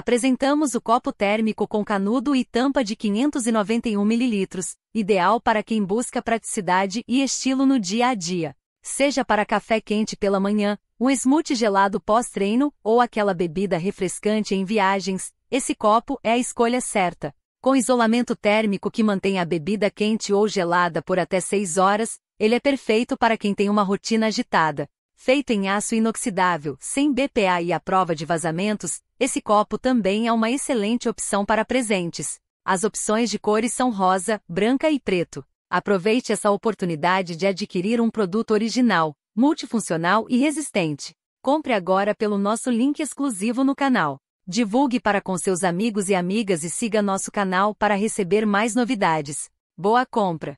Apresentamos o copo térmico com canudo e tampa de 591 ml, ideal para quem busca praticidade e estilo no dia a dia. Seja para café quente pela manhã, um smoothie gelado pós-treino ou aquela bebida refrescante em viagens, esse copo é a escolha certa. Com isolamento térmico que mantém a bebida quente ou gelada por até 6 horas, ele é perfeito para quem tem uma rotina agitada. Feito em aço inoxidável, sem BPA e à prova de vazamentos, esse copo também é uma excelente opção para presentes. As opções de cores são rosa, branca e preto. Aproveite essa oportunidade de adquirir um produto original, multifuncional e resistente. Compre agora pelo nosso link exclusivo no canal. Divulgue para com seus amigos e amigas e siga nosso canal para receber mais novidades. Boa compra!